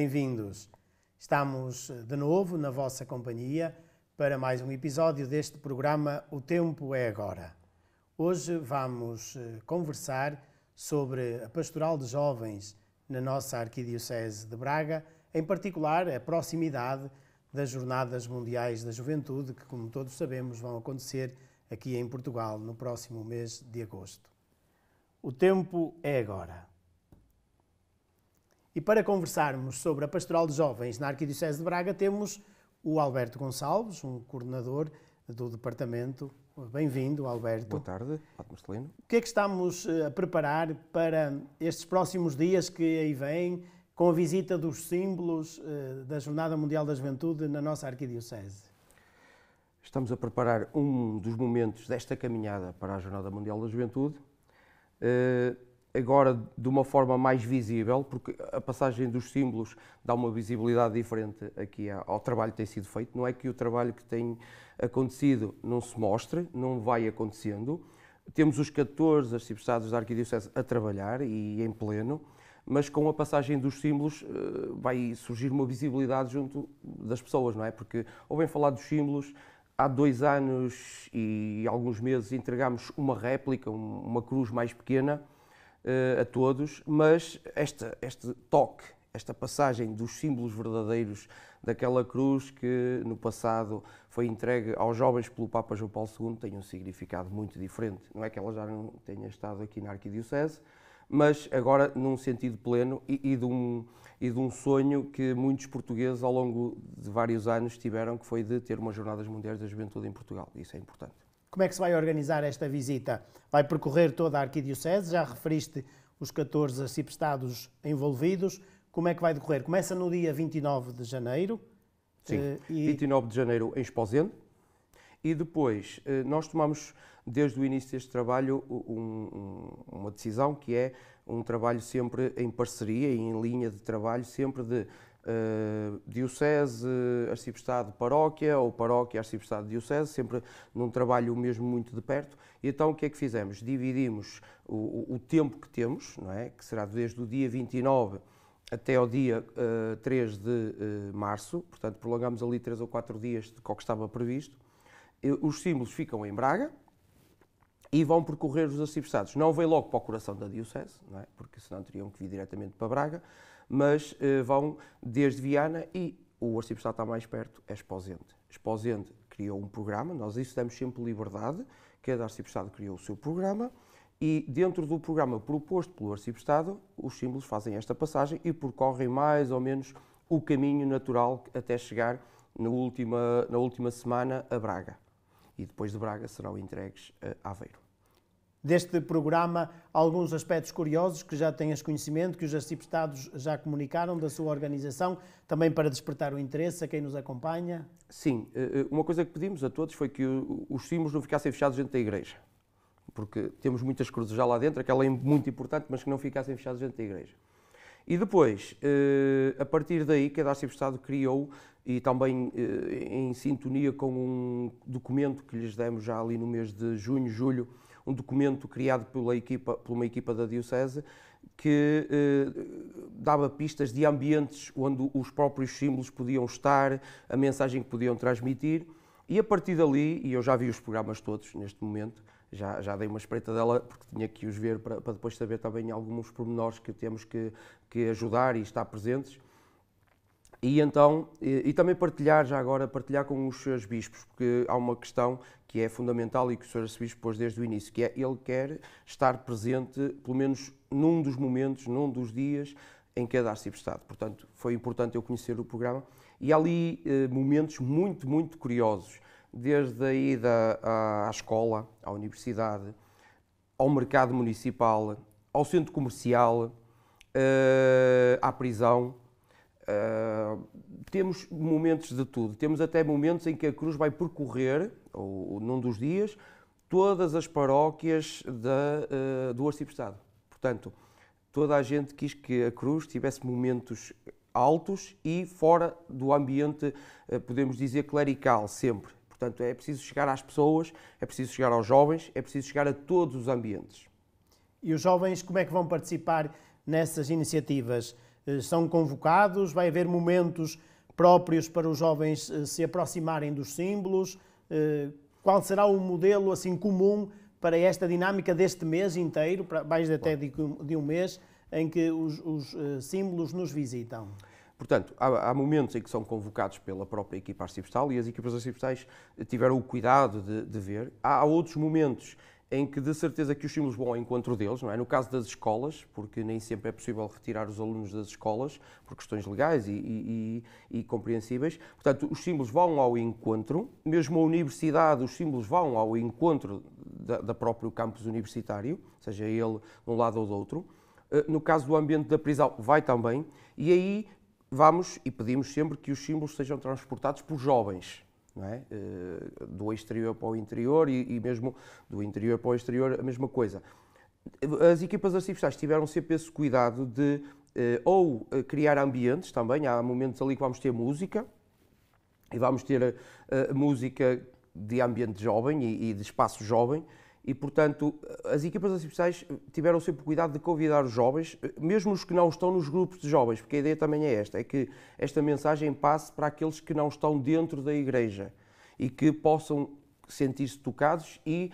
Bem-vindos. Estamos eh, de novo na vossa companhia para mais um episódio deste programa O Tempo é Agora. Hoje vamos eh, conversar sobre a pastoral de jovens na nossa Arquidiocese de Braga, em particular a proximidade das Jornadas Mundiais da Juventude, que, como todos sabemos, vão acontecer aqui em Portugal no próximo mês de agosto. O tempo é agora. E para conversarmos sobre a Pastoral de Jovens na Arquidiocese de Braga, temos o Alberto Gonçalves, um coordenador do departamento. Bem-vindo, Alberto. Boa tarde, Pato Marcelino. O que é que estamos eh, a preparar para estes próximos dias que aí vêm, com a visita dos símbolos eh, da Jornada Mundial da Juventude na nossa Arquidiocese? Estamos a preparar um dos momentos desta caminhada para a Jornada Mundial da Juventude. Eh, agora de uma forma mais visível, porque a passagem dos símbolos dá uma visibilidade diferente aqui ao trabalho que tem sido feito. Não é que o trabalho que tem acontecido não se mostre, não vai acontecendo. Temos os 14 arcebispados da Arquidiocese a trabalhar e em pleno, mas com a passagem dos símbolos eh, vai surgir uma visibilidade junto das pessoas, não é? Porque ouvem falar dos símbolos, há dois anos e alguns meses entregámos uma réplica, uma cruz mais pequena, eh, a todos, mas esta, este toque, esta passagem dos símbolos verdadeiros daquela cruz que no passado foi entregue aos jovens pelo Papa João Paulo II tem um significado muito diferente. Não é que ela já não tenha estado aqui na Arquidiocese, mas agora num sentido pleno e, e, de um, e de um sonho que muitos portugueses ao longo de vários anos tiveram, que foi de ter uma Jornadas Mundiais da Juventude em Portugal. Isso é importante. Como é que se vai organizar esta visita? Vai percorrer toda a arquidiocese, já referiste os 14 arciprestados envolvidos. Como é que vai decorrer? Começa no dia 29 de janeiro. Sim, eh, e... 29 de janeiro em Esposende. E depois, eh, nós tomamos, desde o início deste trabalho, um, uma decisão que é um trabalho sempre em parceria, e em linha de trabalho, sempre de eh, diocese, arcipestado, paróquia, ou paróquia, arcipestado, diocese, sempre num trabalho mesmo muito de perto. E então o que é que fizemos? Dividimos o, o tempo que temos, não é? que será desde o dia 29 até o dia uh, eh, 3 de uh, março, portanto prolongamos ali 3 ou 4 dias de que estava previsto. os símbolos ficam em Braga, e vão percorrer os arcipestados. Não vem logo para o coração da Diocese, é? porque senão teriam que vir diretamente para Braga, mas uh, vão desde Viana e o arcebispo está mais perto, é Esposente. Esposente criou um programa, nós isso damos sempre liberdade, cada arcebispo criou o seu programa e dentro do programa proposto pelo arcebispo os símbolos fazem esta passagem e percorrem mais ou menos o caminho natural até chegar na última, na última semana a Braga. E depois de Braga serão entregues eh, a Aveiro deste programa alguns aspectos curiosos que já têm conhecimento, que os Estados já comunicaram da sua organização, também para despertar o interesse a quem nos acompanha? Sim, eh, eh, uma coisa que pedimos a todos foi que os símbolos não ficassem fechados dentro da igreja, porque temos muitas cruzes já lá dentro, aquela é muito importante, mas que não ficassem fechados dentro da igreja. E depois, eh, a partir daí, cada arcebispo criou, e também em sintonia com um documento que lhes demos já ali no mês de junho, julho, um documento criado pela equipa, por uma equipa da Diocese que eh, dava pistas de ambientes onde os próprios símbolos podiam estar, a mensagem que podiam transmitir. E a partir dali, e eu já vi os programas todos neste momento, já, já dei uma espreita dela porque tinha que os ver para, para depois saber também alguns pormenores que temos que, que ajudar e estar presentes e então, e, e, também partilhar já agora, partilhar com os seus bispos, porque há uma questão que é fundamental e que o senhor arcebispo pôs desde o início, que é ele quer estar presente, pelo menos num dos momentos, num dos dias, em cada é arciprestado. Portanto, foi importante eu conhecer o programa. E há ali eh, momentos muito, muito curiosos, desde a ida à, à escola, à universidade, ao mercado municipal, ao centro comercial, eh, à prisão, ah, temos momentos de tudo, temos até momentos em que a cruz vai percorrer, ou, ou num dos dias, todas as paróquias da, uh, do Arciprestado. Portanto, toda a gente quis que a cruz tivesse momentos altos e fora do ambiente, uh, podemos dizer, clerical, sempre. Portanto, é preciso chegar às pessoas, é preciso chegar aos jovens, é preciso chegar a todos os ambientes. E os jovens, como é que vão participar nessas iniciativas? Eh, são convocados, vai haver momentos próprios para os jovens eh, se aproximarem dos símbolos. Eh, qual será o modelo assim comum para esta dinâmica deste mês inteiro, mais até de um mês, em que os, os símbolos nos visitam? Portanto, há, há, momentos em que são convocados pela própria equipa arcipestal e as equipas arcipestais tiveram o cuidado de, de ver. Há, há outros momentos em que de certeza que os símbolos vão ao encontro deles, não é? No caso das escolas, porque nem sempre é possível retirar os alunos das escolas por questões legais e, e, e, e compreensíveis. Portanto, os símbolos vão ao encontro, mesmo a universidade, os símbolos vão ao encontro da, da próprio campus universitário, seja ele de um lado ou do outro. Eh, no caso do ambiente da prisão, vai também. E aí vamos e pedimos sempre que os símbolos sejam transportados por jovens é? Eh, do exterior para o interior e, e, mesmo do interior para o exterior, a mesma coisa. As equipas artificiais tiveram sempre esse cuidado de eh, ou eh, criar ambientes também, há momentos ali que vamos ter música, e vamos ter música de ambiente jovem e, de espaço jovem, e, portanto, as equipas especiais tiveram sempre cuidado de convidar os jovens, mesmo os que não estão nos grupos de jovens, porque a ideia também é esta, é que esta mensagem passe para aqueles que não estão dentro da igreja e que possam sentir-se tocados e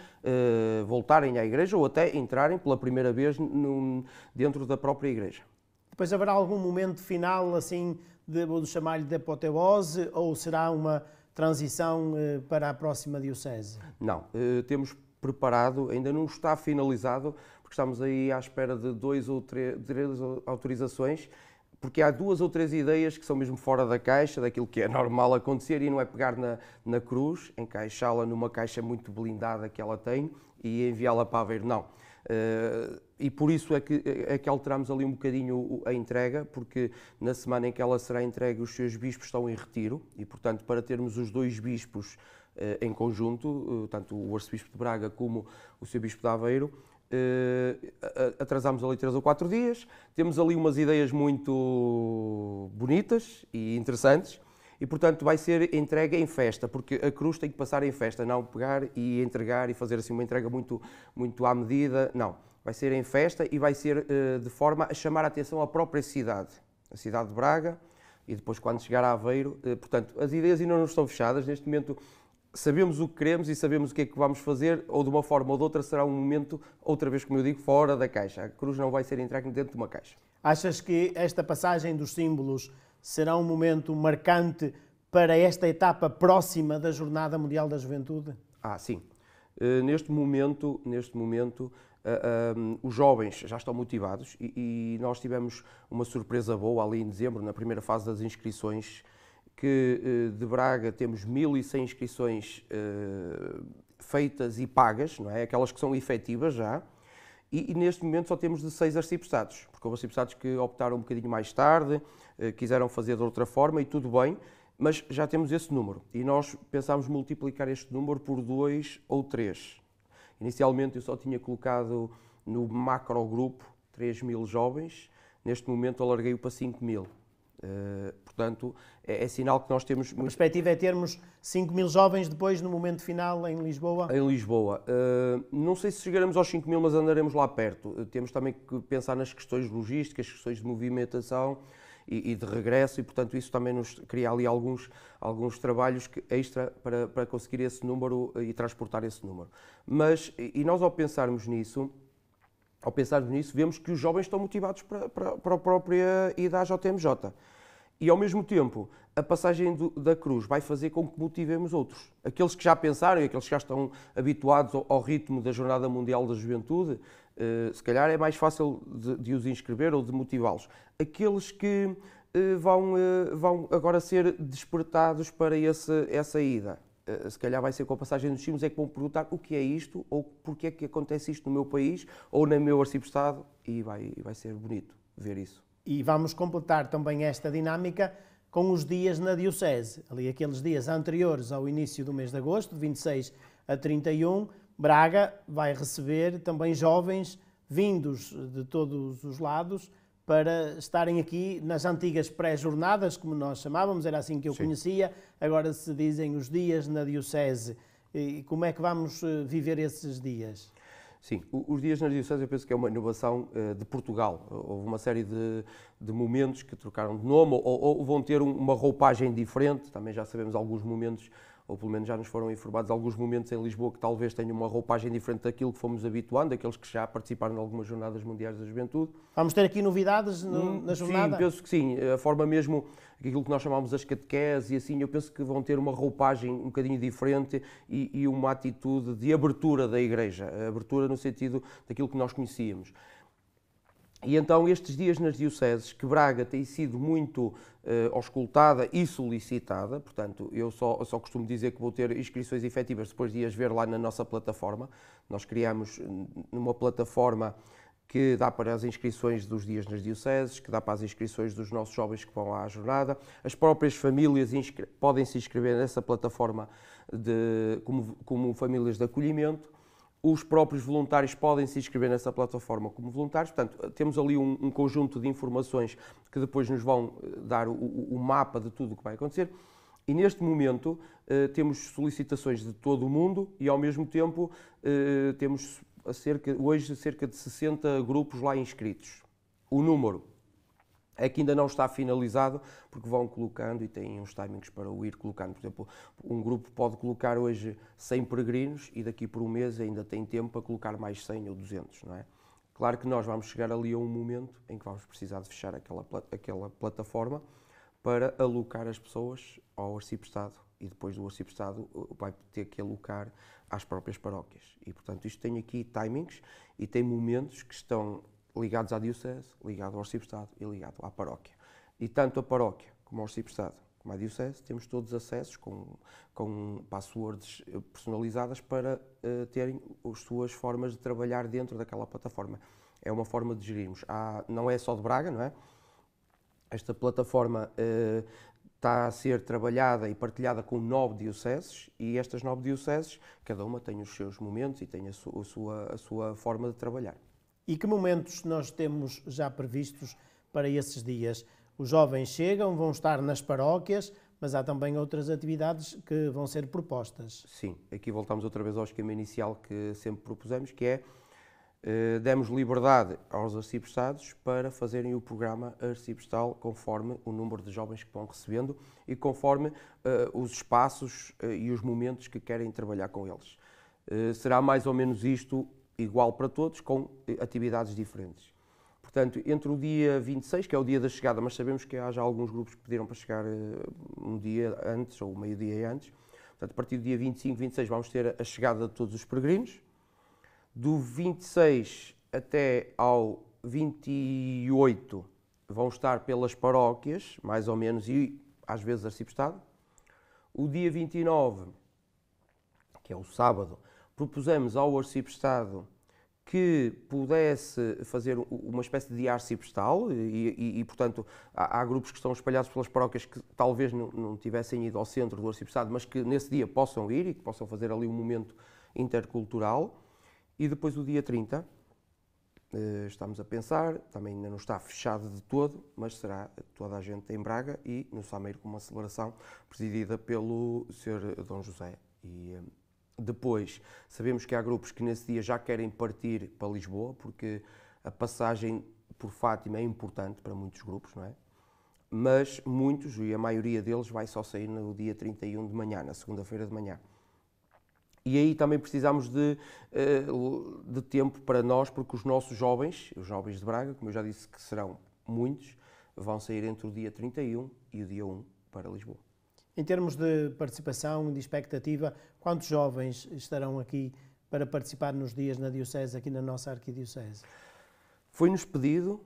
uh, voltarem à igreja ou até entrarem pela primeira vez num, dentro da própria igreja. Depois haverá algum momento final, assim, de, vou chamar-lhe de apoteose, ou será uma transição uh, para a próxima diocese? Não, uh, temos preparado, ainda não está finalizado, porque estamos aí à espera de dois ou três, autorizações, porque há duas ou três ideias que são mesmo fora da caixa, daquilo que é normal acontecer, e não é pegar na, na cruz, encaixá-la numa caixa muito blindada que ela tem e enviá-la para haver. Não. Uh, e por isso é que, é, é que alteramos ali um bocadinho a entrega, porque na semana em que ela será entregue, os seus bispos estão em retiro e, portanto, para termos os dois bispos eh, em conjunto, eh, tanto o arcebispo de Braga como o seu bispo de Aveiro, eh, atrasámos ali três ou quatro dias, temos ali umas ideias muito bonitas e interessantes, e portanto vai ser entregue em festa, porque a cruz tem que passar em festa, não pegar e entregar e fazer assim uma entrega muito, muito à medida, não. Vai ser em festa e vai ser uh, de forma a chamar a atenção à própria cidade, a cidade de Braga, e depois quando chegar a Aveiro, portanto, as ideias ainda não estão fechadas, neste momento sabemos o que queremos e sabemos o que é que vamos fazer, ou de uma forma ou de outra será um momento, outra vez como eu digo, fora da caixa. A cruz não vai ser entregue dentro de uma caixa. Achas que esta passagem dos símbolos será um momento marcante para esta etapa próxima da Jornada Mundial da Juventude? Ah, sim. Eh, neste momento, neste momento, Uh, eh, um, eh, os jovens já estão motivados e, e, nós tivemos uma surpresa boa ali em dezembro, na primeira fase das inscrições que eh, de Braga temos 1.100 inscrições eh, feitas e pagas, não é? aquelas que são efetivas já, e, e neste momento só temos de seis arciprestados, porque houve arciprestados que optaram um bocadinho mais tarde, eh, quiseram fazer de outra forma e tudo bem, mas já temos esse número e nós pensámos multiplicar este número por dois ou três. Inicialmente eu só tinha colocado no macro grupo 3 mil jovens, neste momento alarguei-o para 5 mil. Eh, portanto, é, é, sinal que nós temos. A perspectiva é termos 5 mil jovens depois, no momento final, em Lisboa? Em Lisboa. Uh, não sei se chegaremos aos 5 mil, mas andaremos lá perto. Uh, temos também que pensar nas questões logísticas, questões de movimentação e, e, de regresso, e portanto, isso também nos cria ali alguns, alguns trabalhos que, extra para, para conseguir esse número e transportar esse número. Mas, e nós ao pensarmos nisso ao pensarmos nisso, vemos que os jovens estão motivados para, para, para a própria ida à JMJ. E ao mesmo tempo, a passagem do, da cruz vai fazer com que motivemos outros. Aqueles que já pensaram e aqueles que já estão habituados ao, ao ritmo da Jornada Mundial da Juventude, eh, se calhar é mais fácil de, de os inscrever ou de motivá-los. Aqueles que eh, vão, eh, vão agora ser despertados para esse, essa ida eh, se calhar vai ser com a passagem dos filmes, é que vão perguntar o que é isto, ou porque é que acontece isto no meu país, ou no meu arcipestado, e vai, vai ser bonito ver isso. E vamos completar também esta dinâmica com os dias na Diocese, ali aqueles dias anteriores ao início do mês de agosto, de 26 a 31, Braga vai receber também jovens vindos de todos os lados, para estarem aqui nas antigas pré-jornadas, como nós chamávamos, era assim que eu Sim. conhecia, agora se dizem os dias na Diocese. E como é que vamos eh, viver esses dias? Sim, os dias na Diocese eu penso que é uma inovação eh, de Portugal. Houve uma série de, de momentos que trocaram de nome ou, ou vão ter uma roupagem diferente, também já sabemos alguns momentos ou pelo menos já nos foram informados alguns momentos em Lisboa que talvez tenham uma roupagem diferente daquilo que fomos habituando, aqueles que já participaram de algumas jornadas mundiais da juventude. Vamos ter aqui novidades no, hum, na jornada? Sim, penso que sim. A forma mesmo, aquilo que nós chamamos as catequeses e assim, eu penso que vão ter uma roupagem um bocadinho diferente e, e uma atitude de abertura da Igreja, abertura no sentido daquilo que nós conhecíamos. E então, estes dias nas dioceses, que Braga tem sido muito eh, auscultada e solicitada, portanto, eu só, eu só costumo dizer que vou ter inscrições efetivas depois de as ver lá na nossa plataforma. Nós criamos hum, numa plataforma que dá para as inscrições dos dias nas dioceses, que dá para as inscrições dos nossos jovens que vão à jornada. As próprias famílias podem se inscrever nessa plataforma de, como, como famílias de acolhimento os próprios voluntários podem se inscrever nessa plataforma como voluntários. Portanto, temos ali um, um conjunto de informações que depois nos vão eh, dar o, o, mapa de tudo o que vai acontecer. E neste momento eh, temos solicitações de todo o mundo e ao mesmo tempo eh, temos cerca, hoje cerca de 60 grupos lá inscritos. O número é que ainda não está finalizado, porque vão colocando e têm uns timings para o ir colocando. Por exemplo, um grupo pode colocar hoje 100 peregrinos e daqui por um mês ainda tem tempo para colocar mais 100 ou 200, não é? Claro que nós vamos chegar ali a um momento em que vamos precisar de fechar aquela, aquela plataforma para alocar as pessoas ao arciprestado e depois do arciprestado vai ter que alocar às próprias paróquias. E, portanto, isto tem aqui timings e tem momentos que estão ligados à Diocese, ligado ao Arcipestado e ligado à Paróquia. E tanto a Paróquia como o Arcipestado, como a Diocese, temos todos acessos com, com passwords eh, personalizadas para uh, terem as suas formas de trabalhar dentro daquela plataforma. É uma forma de gerirmos. Há, não é só de Braga, não é? Esta plataforma uh, está a ser trabalhada e partilhada com nove dioceses e estas nove dioceses, cada uma tem os seus momentos e tem a, su a sua, a sua forma de trabalhar. E que momentos nós temos já previstos para esses dias? Os jovens chegam, vão estar nas paróquias, mas há também outras atividades que vão ser propostas. Sim, aqui voltamos outra vez ao esquema inicial que sempre propusemos, que é eh, demos liberdade aos arciprestados para fazerem o programa arciprestal conforme o número de jovens que vão recebendo e conforme eh, os espaços eh, e os momentos que querem trabalhar com eles. Eh, será mais ou menos isto igual para todos, com eh, atividades diferentes. Portanto, entre o dia 26, que é o dia da chegada, mas sabemos que há já alguns grupos que pediram para chegar eh, um dia antes ou meio-dia antes. Portanto, a partir do dia 25, 26 vamos ter a chegada de todos os peregrinos. Do 26 até ao 28 vão estar pelas paróquias, mais ou menos, e às vezes arcipestado. O dia 29, que é o sábado, propusemos ao arciprestado que pudesse fazer uma espécie de arciprestal e, e, e, portanto, há, há, grupos que estão espalhados pelas paróquias que talvez não, não tivessem ido ao centro do arciprestado, mas que nesse dia possam ir e que possam fazer ali um momento intercultural. E depois o dia 30, eh, estamos a pensar, também ainda não está fechado de todo, mas será toda a gente em Braga e no Sameiro com uma celebração presidida pelo Sr. Dom José. E, eh, depois, sabemos que há grupos que nesse dia já querem partir para Lisboa, porque a passagem por Fátima é importante para muitos grupos, não é? Mas muitos, e a maioria deles, vai só sair no dia 31 de manhã, na segunda-feira de manhã. E aí também precisamos de, eh, de tempo para nós, porque os nossos jovens, os jovens de Braga, como eu já disse que serão muitos, vão sair entre o dia 31 e o dia 1 para Lisboa. Em termos de participação, de expectativa, quantos jovens estarão aqui para participar nos dias na Diocese, aqui na nossa Arquidiocese? Foi-nos pedido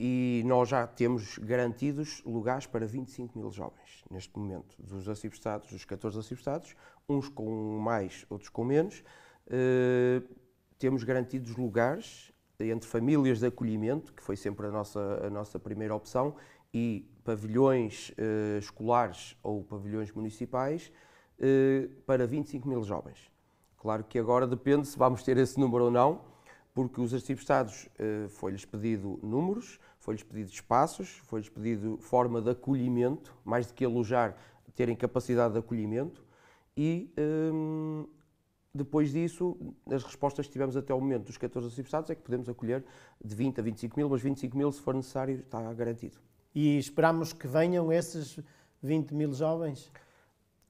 e nós já temos garantidos lugares para 25 mil jovens neste momento, dos arciprestados, dos 14 arciprestados, uns com mais, outros com menos. Uh, temos garantidos lugares entre famílias de acolhimento, que foi sempre a nossa, a nossa primeira opção, e pavilhões uh, escolares ou pavilhões municipais uh, para 25 mil jovens. Claro que agora depende se vamos ter esse número ou não, porque os arcebispados uh, eh, foi-lhes pedido números, foi-lhes pedido espaços, foi-lhes pedido forma de acolhimento, mais do que alojar, terem capacidade de acolhimento e um, ehm, depois disso, as respostas que tivemos até o momento dos 14 arcebispados é que podemos acolher de 20 a 25 mil, mas 25 mil, se for necessário, está garantido. E esperamos que venham esses 20 mil jovens?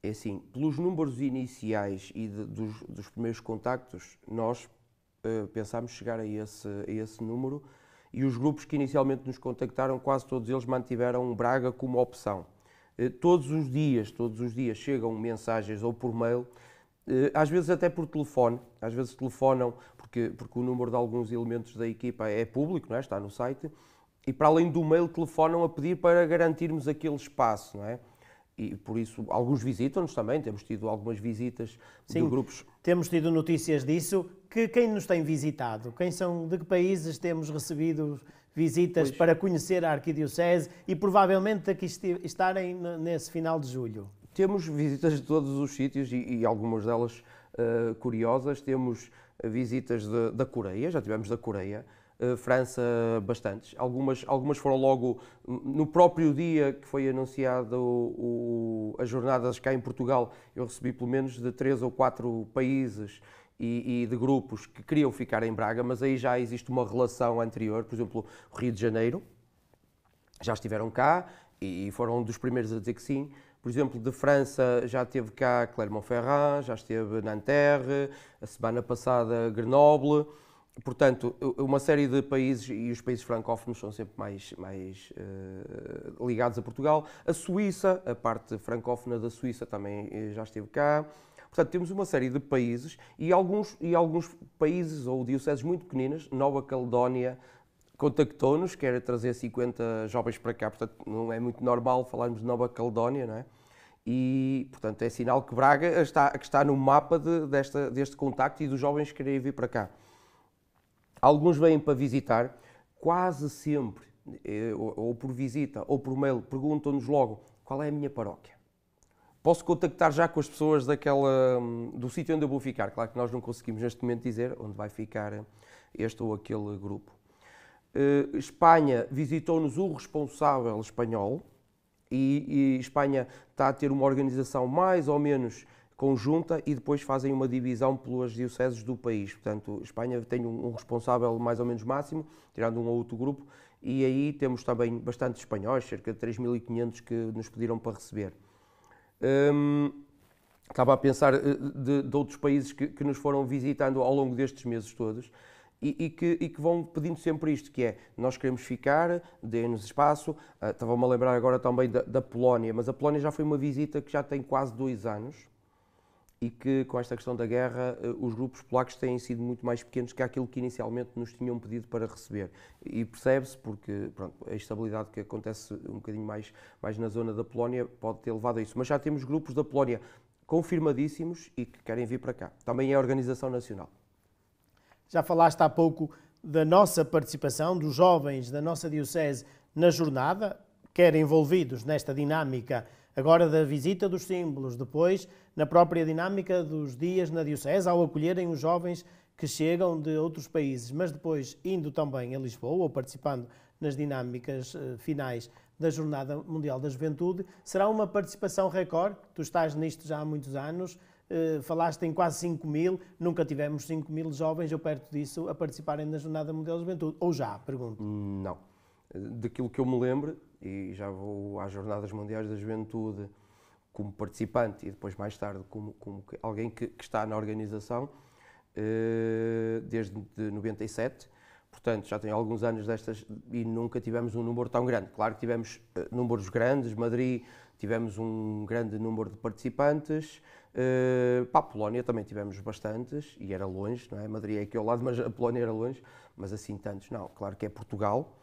É assim, pelos números iniciais e de, dos, dos, primeiros contactos, nós uh, pensámos chegar a esse, a esse número e os grupos que inicialmente nos contactaram, quase todos eles mantiveram Braga como opção. Uh, todos os dias, todos os dias chegam mensagens ou por mail, uh, às vezes até por telefone, às vezes telefonam porque, porque o número de alguns elementos da equipa é público, não é? está no site, e para além do mail telefonam a pedir para garantirmos aquele espaço, não é? E por isso alguns visitam-nos também, temos tido algumas visitas Sim, de grupos. Temos tido notícias disso. Que quem nos tem visitado? Quem são, de que países temos recebido visitas pois. para conhecer a Arquidiocese e provavelmente aqui estarem nesse final de julho? Temos visitas de todos os sítios e, e algumas delas uh, curiosas. Temos eh, visitas de, da Coreia, já tivemos da Coreia, eh, França bastantes. Algumas, algumas foram logo no próprio dia que foi anunciado o, o, as jornadas cá em Portugal. Eu recebi pelo menos de três ou quatro países e, e, de grupos que queriam ficar em Braga, mas aí já existe uma relação anterior. Por exemplo, Rio de Janeiro já estiveram cá e foram um dos primeiros a dizer que sim. Por exemplo, de França já esteve cá Clermont-Ferrand, já esteve Nanterre, a semana passada Grenoble portanto, uma série de países, e os países francófonos são sempre mais, mais uh, ligados a Portugal. A Suíça, a parte francófona da Suíça também eh, já esteve cá. Portanto, temos uma série de países e alguns, e alguns países ou dioceses muito pequeninas, Nova Caledónia, contactou-nos, quer trazer 50 jovens para cá, portanto não é muito normal falarmos de Nova Caledónia, não é? E, portanto, é sinal que Braga está, que está no mapa de, desta, deste contacto e dos jovens que querem vir para cá. Alguns vêm para visitar, quase sempre, eh, ou por visita ou por mail, perguntam-nos logo qual é a minha paróquia. Posso contactar já com as pessoas daquela, hum, do sítio onde eu vou ficar. Claro que nós não conseguimos neste momento dizer onde vai ficar eh, este ou aquele grupo. Eh, Espanha visitou-nos o responsável espanhol e, e Espanha está a ter uma organização mais ou menos conjunta e depois fazem uma divisão pelas dioceses do país. Portanto, Espanha tem um, um responsável mais ou menos máximo, tirando um ou outro grupo, e aí temos também bastante espanhóis, cerca de 3.500 que nos pediram para receber. Hum, estava a pensar eh, de, de outros países que, que, nos foram visitando ao longo destes meses todos e, e, que, e que, vão pedindo sempre isto, que é, nós queremos ficar, dê-nos espaço. Uh, Estava-me a lembrar agora também da, da Polónia, mas a Polónia já foi uma visita que já tem quase dois anos, e que com esta questão da guerra eh, os grupos polacos têm sido muito mais pequenos que aquilo que inicialmente nos tinham pedido para receber. E percebe-se porque pronto, a estabilidade que acontece um bocadinho mais, mais na zona da Polónia pode ter levado a isso. Mas já temos grupos da Polónia confirmadíssimos e que querem vir para cá. Também é a organização nacional. Já falaste há pouco da nossa participação, dos jovens da nossa Diocese na jornada, quer envolvidos nesta dinâmica agora da visita dos símbolos, depois na própria dinâmica dos dias na Diocese, ao acolherem os jovens que chegam de outros países, mas depois indo também a Lisboa ou participando nas dinâmicas eh, finais da Jornada Mundial da Juventude, será uma participação recorde. Tu estás nisto já há muitos anos, eh, falaste em quase 5 mil, nunca tivemos 5 mil jovens ou perto disso a participarem na Jornada Mundial da Juventude. Ou já, pergunto? Não. Eh, daquilo que eu me lembro, e já vou às Jornadas Mundiais da Juventude como participante e depois mais tarde como, como alguém que, que, está na organização eh, desde 97. Portanto, já tem alguns anos destas e nunca tivemos um número tão grande. Claro que tivemos eh, números grandes, Madrid tivemos um grande número de participantes, eh, para a Polónia também tivemos bastantes e era longe, não é? Madrid é aqui ao lado, mas a Polónia era longe, mas assim tantos não. Claro que é Portugal,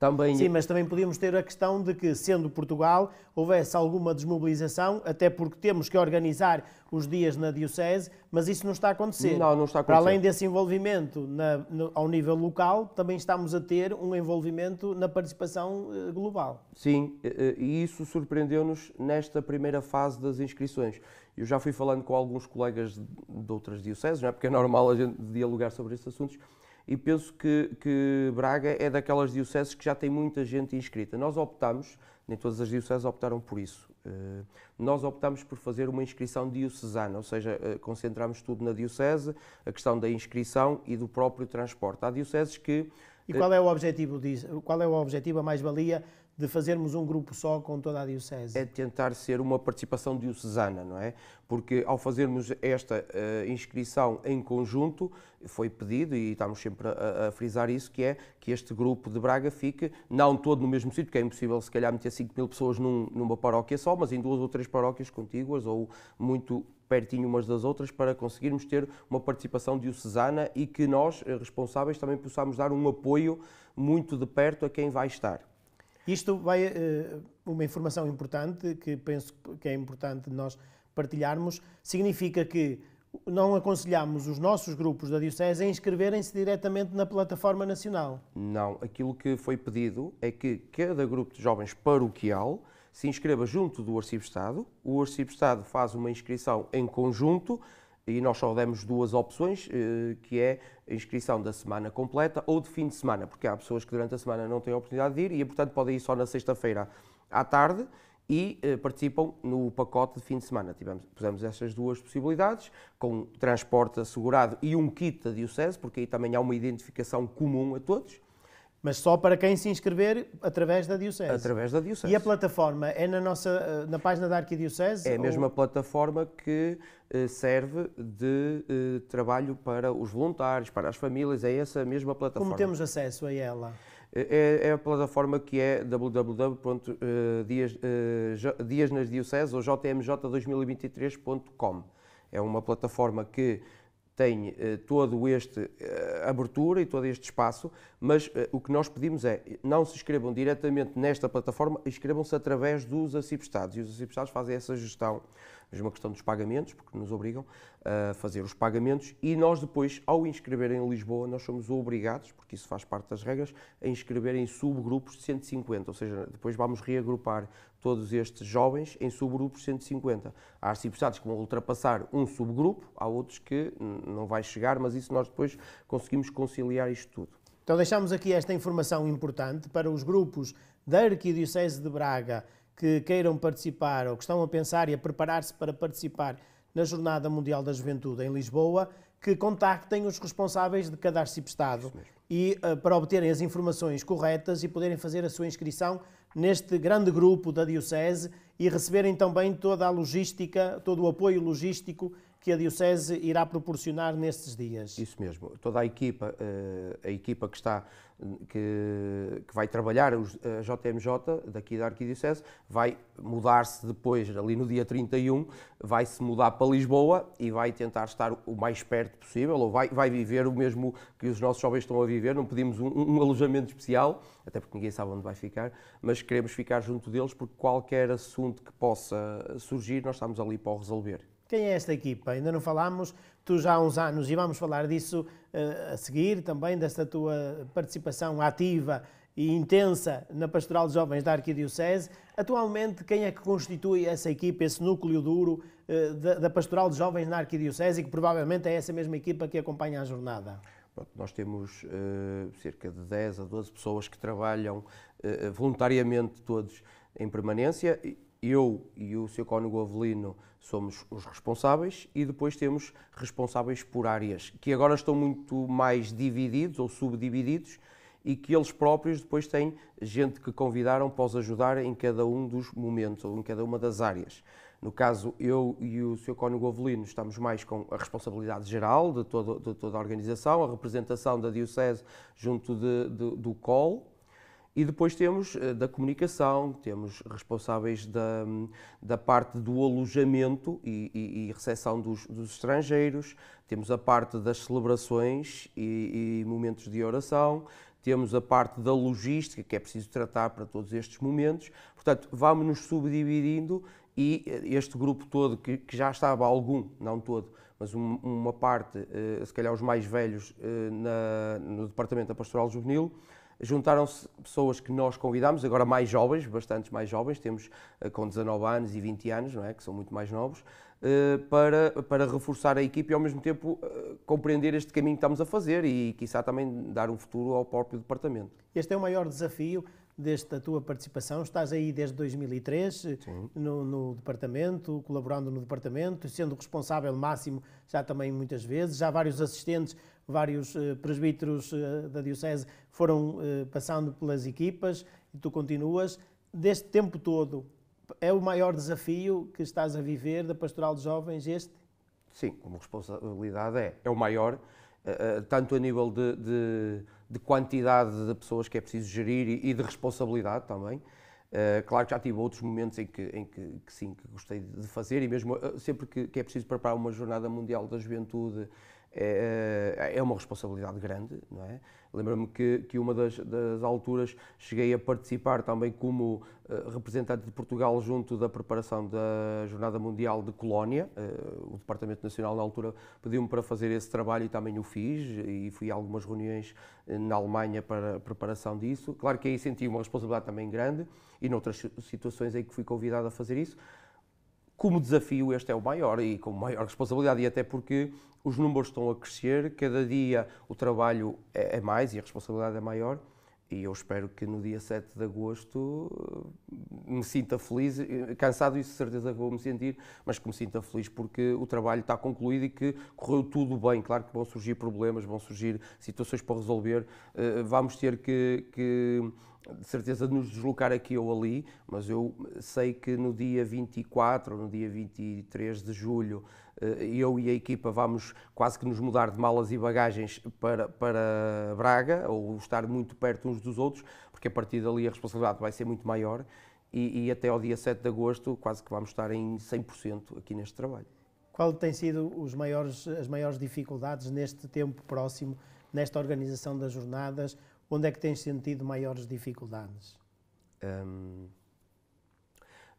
também... Sim, mas também podíamos ter a questão de que, sendo Portugal, houvesse alguma desmobilização, até porque temos que organizar os dias na Diocese, mas isso não está a acontecer. Não, não está a acontecer. Para além desse envolvimento na, no, ao nível local, também estamos a ter um envolvimento na participação eh, global. Sim, eh, eh, e isso surpreendeu-nos nesta primeira fase das inscrições. Eu já fui falando com alguns colegas de outras dioceses, não é? porque é normal a gente dialogar sobre estes assuntos, e penso que, que Braga é daquelas dioceses que já tem muita gente inscrita. Nós optamos, nem todas as dioceses optaram por isso, eh, nós optamos por fazer uma inscrição diocesana, ou seja, eh, concentramos tudo na diocese, a questão da inscrição e do próprio transporte. Há dioceses que e qual é o objetivo Qual é o objetivo, a mais-valia de fazermos um grupo só com toda a Diocese? É tentar ser uma participação diocesana, não é? Porque ao fazermos esta uh, inscrição em conjunto, foi pedido, e estamos sempre a, a, frisar isso, que é que este grupo de Braga fique, não todo no mesmo sítio, que é impossível se calhar meter 5 mil pessoas num, numa paróquia só, mas em duas ou três paróquias contíguas ou muito pertinho umas das outras para conseguirmos ter uma participação diocesana e que nós, eh, responsáveis, também possamos dar um apoio muito de perto a quem vai estar. Isto vai uh, uma informação importante que penso que é importante nós partilharmos. Significa que não aconselhamos os nossos grupos da Diocese a inscreverem-se diretamente na plataforma nacional. Não, aquilo que foi pedido é que cada grupo de jovens paroquial se inscreva junto do Arquivo Estado. O Arquivo Estado faz uma inscrição em conjunto e nós só demos duas opções, eh, que é a inscrição da semana completa ou de fim de semana, porque há pessoas que durante a semana não têm a oportunidade de ir e, portanto, podem ir só na sexta-feira à tarde e eh, participam no pacote de fim de semana. Tivemos, pusemos estas duas possibilidades, com transporte assegurado e um kit da Diocese, porque aí também há uma identificação comum a todos. Mas só para quem se inscrever através da Diocese. Através da Diocese. E a plataforma é na nossa na página da Arquidiocese? É a mesma ou... plataforma que eh, serve de eh, trabalho para os voluntários, para as famílias, é essa mesma plataforma. Como temos acesso a ela? É, é, é a plataforma que é www.diasnasdiocese eh, ou jmj2023.com. É uma plataforma que tem eh, todo este eh, abertura e todo este espaço, mas eh, o que nós pedimos é não se inscrevam diretamente nesta plataforma, inscrevam-se através dos acipestados e os acipestados fazem essa gestão, é mesmo a questão dos pagamentos, porque nos obrigam eh, a fazer os pagamentos e nós depois, ao inscrever em Lisboa, nós somos obrigados, porque isso faz parte das regras, a inscrever em subgrupos de 150, ou seja, depois vamos reagrupar todos estes jovens em subgrupos 150. Há arciprestados que vão ultrapassar um subgrupo, há outros que não vai chegar, mas isso nós depois conseguimos conciliar isto tudo. Então deixamos aqui esta informação importante para os grupos da Arquidiocese de Braga que queiram participar ou que estão a pensar e a preparar-se para participar na Jornada Mundial da Juventude em Lisboa, que contactem os responsáveis de cada arciprestado e eh, para obterem as informações corretas e poderem fazer a sua inscrição neste grande grupo da Diocese e receberem também toda a logística, todo o apoio logístico que a Diocese irá proporcionar nestes dias. Isso mesmo. Toda a equipa, eh, a equipa que está, que, que vai trabalhar os, a JMJ daqui da Arquidiocese, vai mudar-se depois, ali no dia 31, vai-se mudar para Lisboa e vai tentar estar o mais perto possível, ou vai, vai viver o mesmo que os nossos jovens estão a viver. Não pedimos um, um alojamento especial, até porque ninguém sabe onde vai ficar, mas queremos ficar junto deles porque qualquer assunto que possa surgir, nós estamos ali para o resolver. Quem é esta equipa? Ainda não falámos, tu já há uns anos, e vamos falar disso uh, a seguir também, desta tua participação ativa e intensa na Pastoral de Jovens da Arquidiocese. Atualmente, quem é que constitui essa equipa, esse núcleo duro uh, da, da, Pastoral de Jovens na Arquidiocese e que provavelmente é essa mesma equipa que acompanha a jornada? nós temos uh, cerca de 10 a 12 pessoas que trabalham voluntariamente todos em permanência eu e o seu cônego Avelino somos os responsáveis e depois temos responsáveis por áreas, que agora estão muito mais divididos ou subdivididos e que eles próprios depois têm gente que convidaram para os ajudar em cada um dos momentos ou em cada uma das áreas. No caso, eu e o seu cônego Avelino estamos mais com a responsabilidade geral de, todo, de toda a organização, a representação da Diocese junto de, de, do COL, e depois temos eh, da comunicação, temos responsáveis da, da parte do alojamento e, e, e recepção dos, dos, estrangeiros, temos a parte das celebrações e, e momentos de oração, temos a parte da logística, que é preciso tratar para todos estes momentos. Portanto, vamos-nos subdividindo e eh, este grupo todo, que, que, já estava algum, não todo, mas um, uma parte, eh, se calhar os mais velhos, na, no Departamento da Pastoral Juvenil, juntaram-se pessoas que nós convidámos, agora mais jovens, bastante mais jovens, temos eh, com 19 anos e 20 anos, não é? que são muito mais novos, eh, para, para reforçar a equipe e ao mesmo tempo eh, compreender este caminho que estamos a fazer e, quizá, também dar um futuro ao próprio departamento. Este é o maior desafio desta tua participação. Estás aí desde 2003 eh, no, no, departamento, colaborando no departamento, sendo responsável máximo já também muitas vezes. Já vários assistentes, vários eh, presbíteros eh, da Diocese foram passando pelas equipas e tu continuas. Deste tempo todo, é o maior desafio que estás a viver da Pastoral de Jovens este? Sim, como responsabilidade é. É o maior, tanto a nível de, de de quantidade de pessoas que é preciso gerir e, de responsabilidade também. Eh, claro que já tive outros momentos em que, em que, que sim, que gostei de fazer, e mesmo eh, sempre que, que, é preciso preparar uma jornada mundial da juventude, é, é, é uma responsabilidade grande, não é? Lembro-me que, que uma das, das, alturas cheguei a participar também como uh, representante de Portugal junto da preparação da Jornada Mundial de Colónia. Uh, o Departamento Nacional, na altura, pediu-me para fazer esse trabalho e também o fiz. E fui a algumas reuniões eh, na Alemanha para a preparação disso. Claro que aí senti uma responsabilidade também grande e noutras situações em que fui convidado a fazer isso. Como desafio, este é o maior e com maior responsabilidade, e até porque os números estão a crescer, cada dia o trabalho é, é mais e a responsabilidade é maior. E eu espero que no dia 7 de agosto eh, me sinta feliz, cansado isso de certeza vou me sentir, mas que me sinta feliz porque o trabalho está concluído e que correu tudo bem. Claro que vão surgir problemas, vão surgir situações para resolver, eh, vamos ter que, que de certeza de nos deslocar aqui ou ali, mas eu sei que no dia 24 ou no dia 23 de julho eh, eu e a equipa vamos quase que nos mudar de malas e bagagens para, para Braga, ou estar muito perto uns dos outros, porque a partir dali a responsabilidade vai ser muito maior e, e até ao dia 7 de agosto quase que vamos estar em 100% aqui neste trabalho. Qual tem sido os maiores, as maiores dificuldades neste tempo próximo, nesta organização das jornadas? Onde é que tens sentido maiores dificuldades? Um,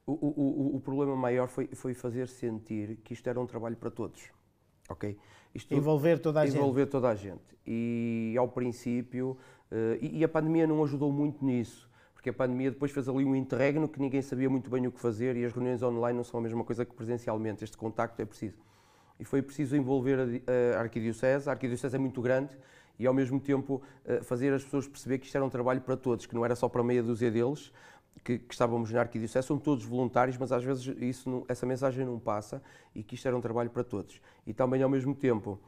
o, o, o, problema maior foi, foi fazer sentir que isto era um trabalho para todos. ok? Isto envolver toda a envolver gente. Envolver toda a gente. E ao princípio, uh, e, e a pandemia não ajudou muito nisso porque a pandemia depois fez ali um interregno que ninguém sabia muito bem o que fazer e as reuniões online não são a mesma coisa que presencialmente, este contacto é preciso. E foi preciso envolver a, a Arquidiocese, a Arquidiocese é muito grande, e ao mesmo tempo eh, fazer as pessoas perceber que isto era um trabalho para todos, que não era só para meia dúzia deles, que, que estávamos na Arquidiocese, são todos voluntários, mas às vezes isso não, essa mensagem não passa e que isto era um trabalho para todos. E também ao mesmo tempo.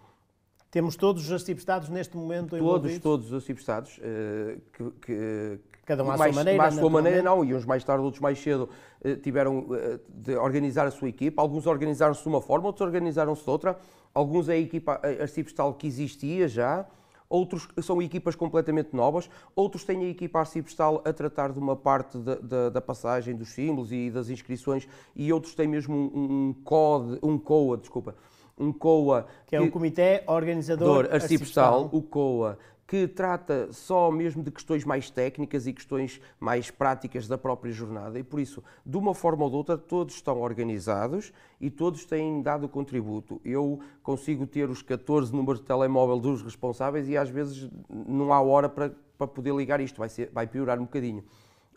Temos todos os arcipestados neste momento envolvidos? Todos, todos os arcipestados. Eh, que, que, Cada um à sua maneira. À sua maneira, não. E uns mais tarde, outros mais cedo, eh, tiveram de organizar a sua equipa. Alguns organizaram-se de uma forma, outros organizaram-se de outra. Alguns é a equipa arcipestal que existia já outros são equipas completamente novas, outros têm a equipa arciprestal a tratar de uma parte da, da, da, passagem dos símbolos e das inscrições, e outros têm mesmo um, um CODE, um COA, desculpa, um COA. Que, é um Comitê Organizador Arciprestal, o COA, que trata só mesmo de questões mais técnicas e questões mais práticas da própria jornada e por isso, de uma forma ou de outra, todos estão organizados e todos têm dado contributo. Eu consigo ter os 14 números de telemóvel dos responsáveis e às vezes não há hora para, para poder ligar isto, vai, ser, vai piorar um bocadinho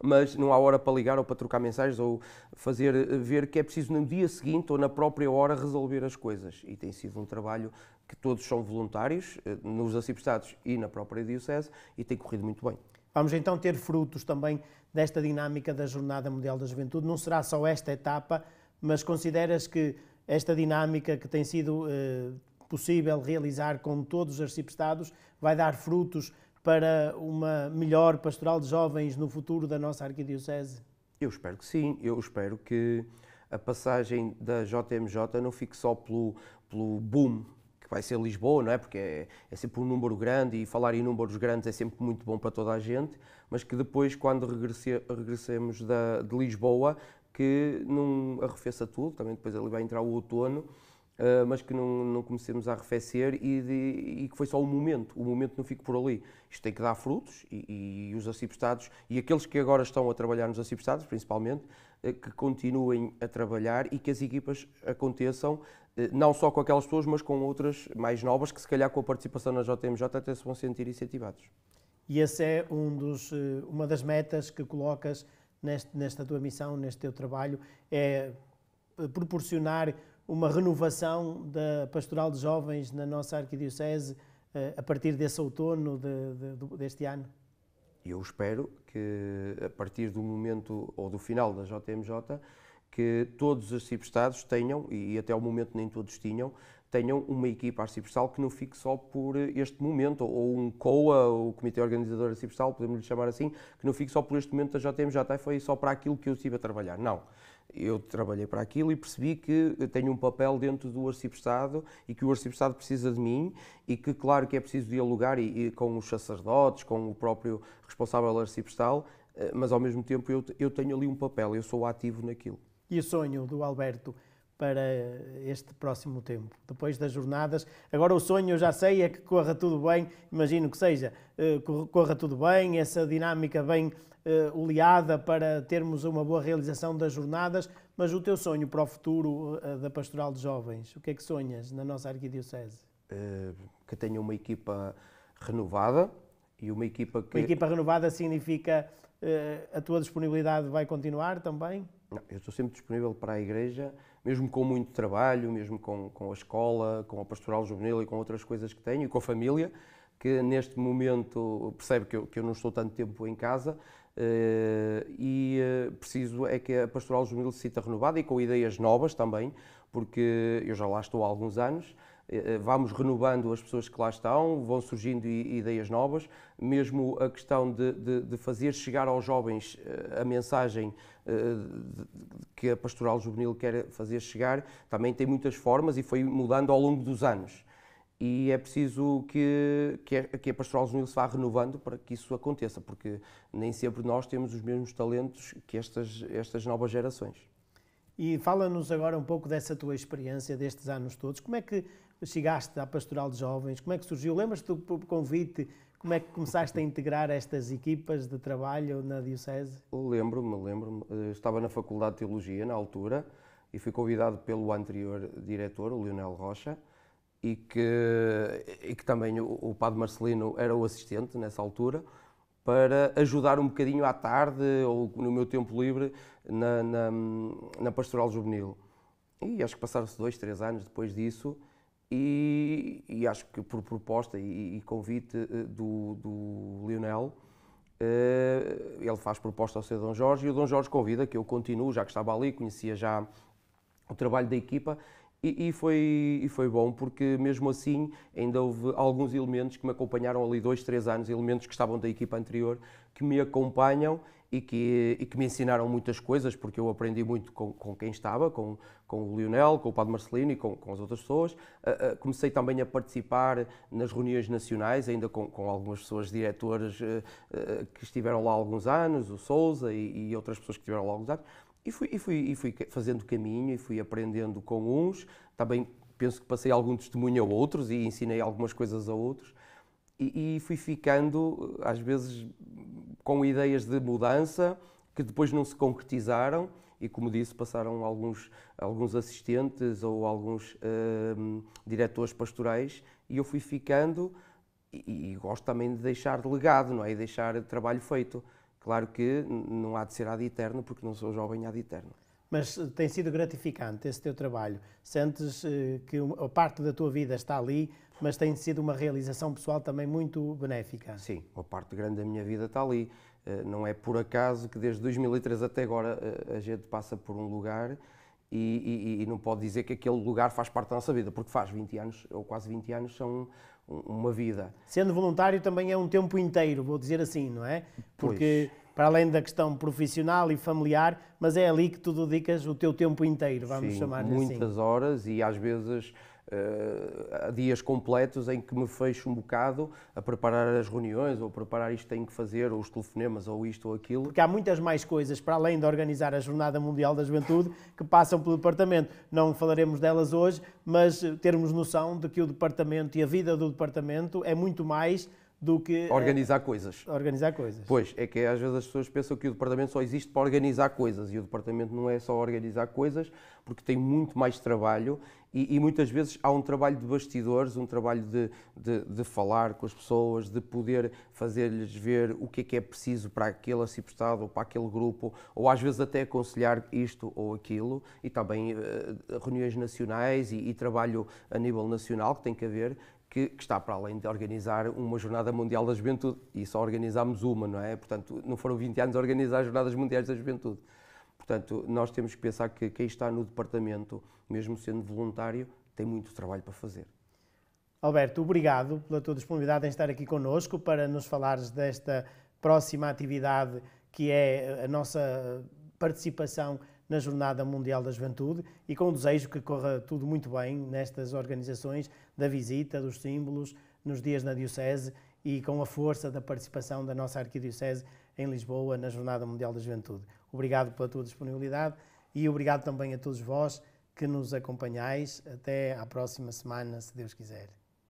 mas não há hora para ligar ou para trocar mensagens ou fazer eh, ver que é preciso no dia seguinte ou na própria hora resolver as coisas. E tem sido um trabalho que todos são voluntários eh, nos arciprestados e na própria diocese e tem corrido muito bem. Vamos então ter frutos também desta dinâmica da Jornada Mundial da Juventude. Não será só esta etapa, mas consideras que esta dinâmica que tem sido eh, possível realizar com todos os arciprestados vai dar frutos para uma melhor pastoral de jovens no futuro da nossa arquidiocese? Eu espero que sim, eu espero que a passagem da JMJ não fique só pelo, pelo boom que vai ser Lisboa, não é? Porque é, é, sempre um número grande e falar em números grandes é sempre muito bom para toda a gente, mas que depois, quando regresse, regressemos da, de Lisboa, que não arrefeça tudo, também depois ali vai entrar o outono Uh, mas que não, não comecemos a arrefecer e, de, e, que foi só o momento. O momento não fica por ali. Isto tem que dar frutos e, e os acipestados e aqueles que agora estão a trabalhar nos acipestados, principalmente, uh, que continuem a trabalhar e que as equipas aconteçam, ah, não só com aquelas pessoas, mas com outras mais novas que, se calhar, com a participação na JMJ até se vão sentir incentivados. E essa é um dos, eh, uma das metas que colocas neste, nesta tua missão, neste teu trabalho, é eh, proporcionar uma renovação da Pastoral de Jovens na nossa Arquidiocese eh, a partir desse outono de, de, deste ano? Eu espero que, a partir do momento ou do final da JMJ, que todos os arciprestados tenham, e até o momento nem todos tinham, tenham uma equipa arciprestal que não fique só por este momento, ou um COA, o Comitê Organizador Arciprestal, podemos lhe chamar assim, que não fique só por este momento da JMJ, foi só para aquilo que eu estive a trabalhar. Não eu trabalhei para aquilo e percebi que tenho um papel dentro do arcipestado e que o arcipestado precisa de mim e que claro que é preciso dialogar e, e com os sacerdotes, com o próprio responsável arcipestal, eh, mas ao mesmo tempo eu, eu tenho ali um papel, eu sou ativo naquilo. E o sonho do Alberto para este próximo tempo, depois das jornadas. Agora o sonho, eu já sei, é que corra tudo bem, imagino que seja, eh, corra tudo bem, essa dinâmica bem eh, oleada para termos uma boa realização das jornadas, mas o teu sonho para o futuro eh, da Pastoral de Jovens, o que é que sonhas na nossa Arquidiocese? Que tenha uma equipa renovada e uma equipa que... Uma equipa renovada significa a tua disponibilidade vai continuar também? Não, eu estou sempre disponível para a Igreja, mesmo com muito trabalho, mesmo com, com a escola, com a pastoral juvenil e com outras coisas que tenho, e com a família, que neste momento percebe que eu, que eu não estou tanto tempo em casa, eh, e eh, preciso é que a pastoral juvenil se sinta renovada e com ideias novas também, porque eu já lá estou há alguns anos, eh, eh, vamos renovando as pessoas que lá estão, vão surgindo ideias novas, mesmo a questão de, de, de fazer chegar aos jovens eh, a mensagem que a Pastoral Juvenil quer fazer chegar, também tem muitas formas e foi mudando ao longo dos anos. E é preciso que, que a Pastoral Juvenil se vá renovando para que isso aconteça, porque nem sempre nós temos os mesmos talentos que estas, estas novas gerações. E fala-nos agora um pouco dessa tua experiência destes anos todos. Como é que chegaste à Pastoral de Jovens? Como é que surgiu? Lembras-te do convite? Como é que começaste a integrar estas equipas de trabalho na Diocese? Lembro-me, lembro-me. Estava na Faculdade de Teologia na altura e fui convidado pelo anterior diretor, o Leonel Rocha, e que, e que também o, o Padre Marcelino era o assistente nessa altura, para ajudar um bocadinho à tarde ou no meu tempo livre na, na, na Pastoral Juvenil. E acho que passaram-se dois, três anos depois disso e, e acho que por proposta e, e convite eh, do, do Lionel, Uh, ele faz proposta ao seu Dom Jorge e o Dom Jorge convida que eu continuo, já que estava ali, conhecia já o trabalho da equipa e, e, foi, e foi bom porque mesmo assim ainda houve alguns elementos que me acompanharam ali dois, três anos, elementos que estavam da equipa anterior, que me acompanham e que, e que, me ensinaram muitas coisas, porque eu aprendi muito com, com quem estava, com, com, o Lionel, com o Padre Marcelino e com, com as outras pessoas. Uh, uh, comecei também a participar nas reuniões nacionais, ainda com, algumas pessoas, diretores uh, ah, que estiveram lá há alguns anos, o Souza e, e outras pessoas que estiveram lá há alguns anos. E fui, e, fui, e fui fazendo caminho e fui aprendendo com uns. Também penso que passei algum testemunho a outros e ensinei algumas coisas a outros e, fui ficando, eh, às vezes, com ideias de mudança que depois não se concretizaram e como disse passaram alguns alguns assistentes ou alguns uh, diretores pastorais e eu fui ficando e, e, gosto também de deixar legado não é e deixar trabalho feito claro que não há de ser ad eterno porque não sou jovem ad eterno mas eh, tem sido gratificante esse teu trabalho sentes uh, que a parte da tua vida está ali mas tem sido uma realização pessoal também muito benéfica. Sim, uma parte grande da minha vida está ali. Eh, não é por acaso que desde 2003 até agora eh, a gente passa por um lugar e, e, e não pode dizer que aquele lugar faz parte da nossa vida, porque faz 20 anos, ou quase 20 anos, são uma vida. Sendo voluntário também é um tempo inteiro, vou dizer assim, não é? Porque pois. para além da questão profissional e familiar, mas é ali que tu dedicas o teu tempo inteiro, vamos chamar assim. muitas horas e às vezes há eh, dias completos em que me fecho um bocado a preparar as reuniões, ou preparar isto tenho que fazer, ou os telefonemas, ou isto ou aquilo. Porque há muitas mais coisas, para além de organizar a Jornada Mundial da Juventude, que passam pelo Departamento. Não falaremos delas hoje, mas termos noção de que o Departamento e a vida do Departamento é muito mais do que. Eh, organizar coisas. Organizar coisas. Pois, é que às vezes as pessoas pensam que o departamento só existe para organizar coisas e o departamento não é só organizar coisas, porque tem muito mais trabalho e, e muitas vezes há um trabalho de bastidores, um trabalho de, de, de falar com as pessoas, de poder fazer-lhes ver o que é que é preciso para aquele assipestado ou para aquele grupo, ou às vezes até aconselhar isto ou aquilo, e também uh, reuniões nacionais e, e trabalho a nível nacional que tem que haver, que, que, está para além de organizar uma Jornada Mundial da Juventude. E só organizámos uma, não é? Portanto, não foram 20 anos a organizar as Jornadas Mundiais da Juventude. Portanto, nós temos que pensar que quem está no departamento, mesmo sendo voluntário, tem muito trabalho para fazer. Alberto, obrigado pela tua disponibilidade em estar aqui conosco para nos falares desta próxima atividade que é a nossa participação na Jornada Mundial da Juventude e com o desejo que corra tudo muito bem nestas organizações da visita, dos símbolos, nos dias na Diocese e com a força da participação da nossa Arquidiocese em Lisboa na Jornada Mundial da Juventude. Obrigado pela tua disponibilidade e obrigado também a todos vós que nos acompanhais. Até à próxima semana, se Deus quiser.